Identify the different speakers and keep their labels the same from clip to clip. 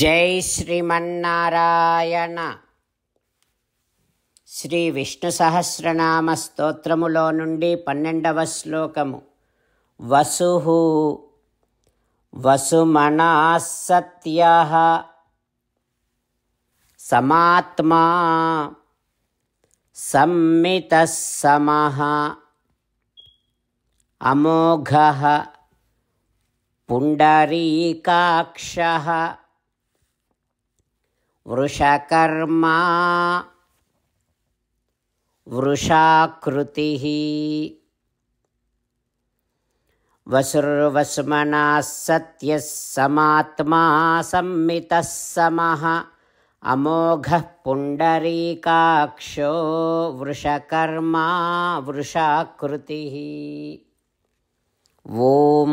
Speaker 1: జై శ్రీమన్నారాయణ శ్రీ విష్ణు సహస్రనామ స్తోత్రములో నుండి పన్నెండవ శ్లోకము వసు వసుమనా సత్య సమాత్మా సమ్మిత సమః అమోఘ పుండరీకాక్ష वृषकर्मा वृषाकृतिः वसुर्वसुमनाः सत्यः समात्मा संमितः समः अमोघः पुण्डरीकाक्षो वृषकर्मा वृषाकृतिः ॐ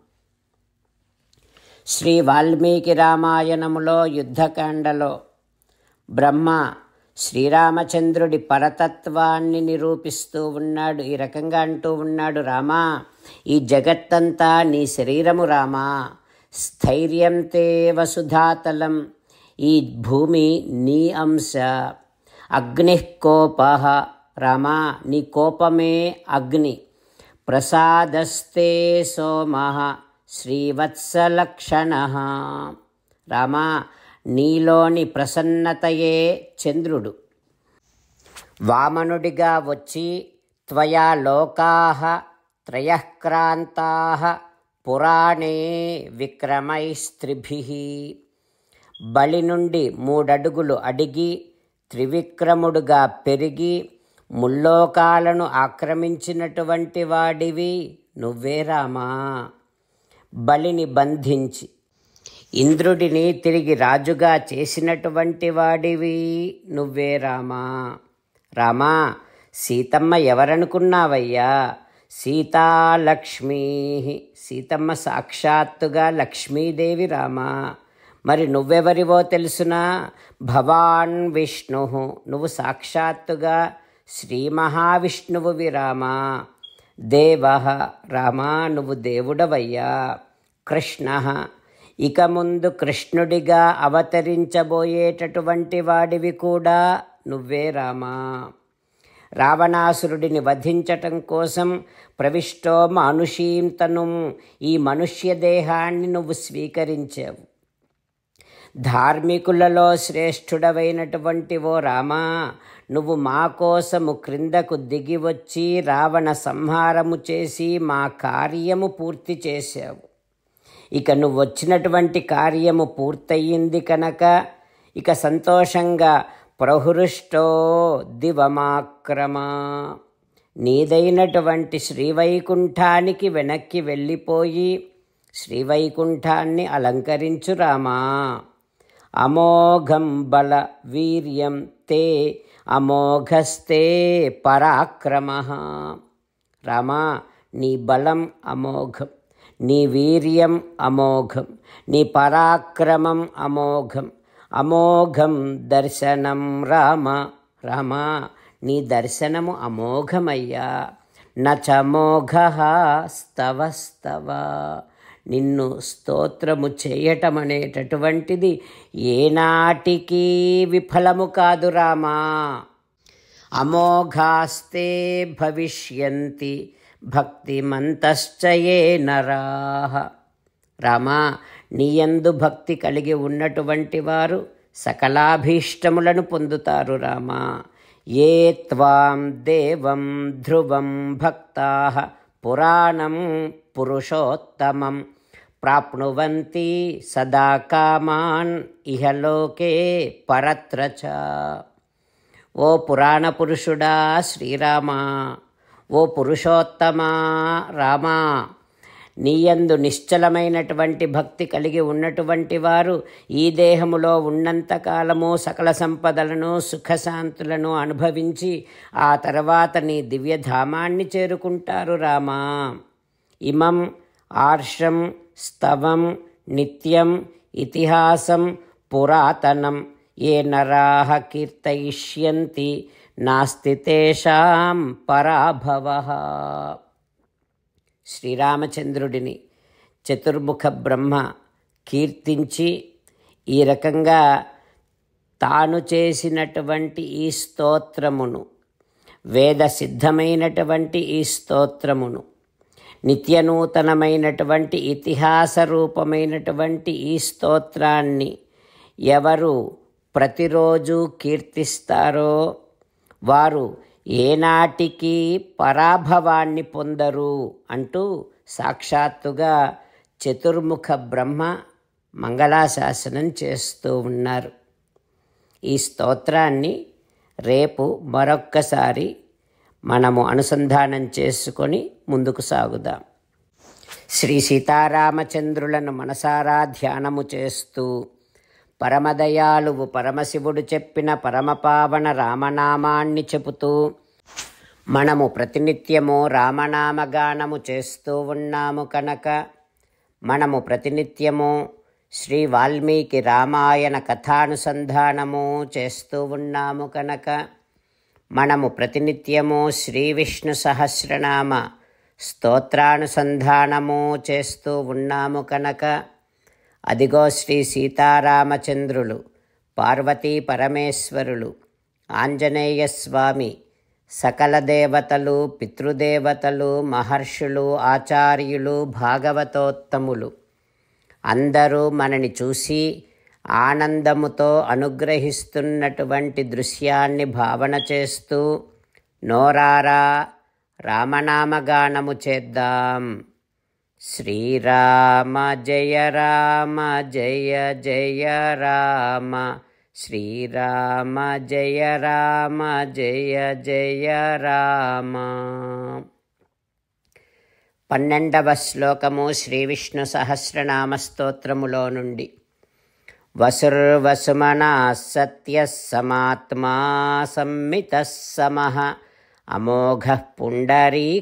Speaker 1: శ్రీ వాల్మీకి రామాయణములో యుద్ధకాండలో బ్రహ్మ శ్రీరామచంద్రుడి పరతత్వాన్ని నిరూపిస్తూ ఉన్నాడు ఈ రకంగా అంటూ ఉన్నాడు రామా ఈ జగత్తంతా నీ శరీరము రామా తే వసుధాతలం ఈ భూమి నీ అంశ అగ్నికోప రామా నీ కోపమే అగ్ని ప్రసాదస్తే సోమ శ్రీవత్సలక్షణ రామా నీలోని ప్రసన్నతయే చంద్రుడు వామనుడిగా వచ్చి త్వయా లోకా త్రయక్రాంతా పురాణే విక్రమైస్త్రిభి బలి నుండి మూడడుగులు అడిగి త్రివిక్రముడుగా పెరిగి ముల్లోకాలను ఆక్రమించినటువంటి వాడివి నువ్వే రామా బలిని బంధించి ఇంద్రుడిని తిరిగి రాజుగా చేసినటువంటి వాడివి నువ్వే రామా రామా సీతమ్మ ఎవరనుకున్నావయ్యా సీతాలక్ష్మీ సీతమ్మ సాక్షాత్తుగా లక్ష్మీదేవి రామా మరి నువ్వెవరివో తెలుసునా భవాన్ విష్ణు నువ్వు సాక్షాత్తుగా శ్రీ మహావిష్ణువు విరామా దేవ రామా నువ్వు దేవుడవయ్యా కృష్ణ ఇక ముందు కృష్ణుడిగా అవతరించబోయేటటువంటి వాడివి కూడా నువ్వే రామా రావణాసురుడిని వధించటం కోసం ప్రవిష్టో మానుషీం ఈ మనుష్య దేహాన్ని నువ్వు స్వీకరించావు ధార్మికులలో శ్రేష్ఠుడవైనటువంటి ఓ రామా నువ్వు మా కోసము క్రిందకు దిగివచ్చి రావణ సంహారము చేసి మా కార్యము పూర్తి చేశావు ఇక నువ్వు వచ్చినటువంటి కార్యము పూర్తయింది కనుక ఇక సంతోషంగా ప్రహృష్టో దివమాక్రమా నీదైనటువంటి శ్రీవైకుంఠానికి వెనక్కి వెళ్ళిపోయి శ్రీవైకుంఠాన్ని అలంకరించురామా అమోఘం బల వీర్యం తే అమోఘస్తే పరాక్రమ రామా నీ బలం అమోఘం నీ వీర్యం అమోఘం నీ పరాక్రమం అమోఘం అమోఘం దర్శనం రామ రామ నీ దర్శనము అమోఘమయ్యా నచమోఘ స్తవస్తవ నిన్ను స్తోత్రము చేయటం అనేటటువంటిది ఏనాటికీ విఫలము కాదు రామా అమోఘాస్తే భవిష్యంతి భక్తిమంతశ్చయే నరాహ రామా నీయందు భక్తి కలిగి ఉన్నటువంటి వారు సకలాభీష్టములను పొందుతారు రామా ఏ త్వాం దేవం ధ్రువం భక్తా పురాణం పురుషోత్తమం ప్రాప్నువంతి సదా కామాన్ ఇహలోకే పరత్రచ ఓ పురాణ పురుషుడా శ్రీరామ ఓ పురుషోత్తమా రామా నీయందు నిశ్చలమైనటువంటి భక్తి కలిగి ఉన్నటువంటి వారు ఈ దేహములో ఉన్నంతకాలము సకల సంపదలను సుఖశాంతులను అనుభవించి ఆ తర్వాత నీ దివ్యధామాన్ని చేరుకుంటారు రామా ఇమం ఆర్షం స్తవం నిత్యం ఇతిహాసం పురాతనం ఏ నరాహ కీర్తయిష్యంతి నాస్తి తేషాం పరాభవ శ్రీరామచంద్రుడిని చతుర్ముఖ బ్రహ్మ కీర్తించి ఈ రకంగా తాను చేసినటువంటి ఈ స్తోత్రమును వేద సిద్ధమైనటువంటి ఈ స్తోత్రమును నిత్యనూతనమైనటువంటి ఇతిహాస రూపమైనటువంటి ఈ స్తోత్రాన్ని ఎవరు ప్రతిరోజు కీర్తిస్తారో వారు ఏనాటికి పరాభవాన్ని పొందరు అంటూ సాక్షాత్తుగా చతుర్ముఖ బ్రహ్మ మంగళాశాసనం చేస్తూ ఉన్నారు ఈ స్తోత్రాన్ని రేపు మరొక్కసారి మనము అనుసంధానం చేసుకొని ముందుకు సాగుదాం శ్రీ సీతారామచంద్రులను మనసారా ధ్యానము చేస్తూ పరమదయాలువు పరమశివుడు చెప్పిన పరమపావన రామనామాన్ని చెబుతూ మనము ప్రతినిత్యము రామనామగానము చేస్తూ ఉన్నాము కనుక మనము ప్రతినిత్యము శ్రీ వాల్మీకి రామాయణ కథానుసంధానము చేస్తూ ఉన్నాము కనుక మనము ప్రతినిత్యము శ్రీ విష్ణు సహస్రనామ స్తోత్రానుసంధానము చేస్తూ ఉన్నాము కనుక అదిగో శ్రీ సీతారామచంద్రులు పార్వతీ పరమేశ్వరులు ఆంజనేయ స్వామి సకల దేవతలు పితృదేవతలు మహర్షులు ఆచార్యులు భాగవతోత్తములు అందరూ మనని చూసి ఆనందముతో అనుగ్రహిస్తున్నటువంటి దృశ్యాన్ని భావన చేస్తూ నోరారా రామనామగానము చేద్దాం శ్రీరామ జయ రామ జయ జయ రామ శ్రీరామ జయ రామ జయ జయ రామ పన్నెండవ శ్లోకము శ్రీవిష్ణు సహస్రనామ స్తోత్రములో నుండి वसुर्वसुमना सत्यः समात्मा संमितः समः अमोघः पुण्डरीकाक्षो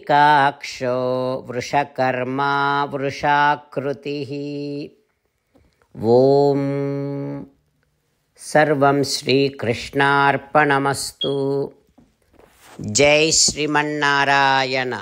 Speaker 1: वृषकर्मा वृषाकृतिः ॐ सर्वं श्रीकृष्णार्पणमस्तु जय श्रीमन्नारायण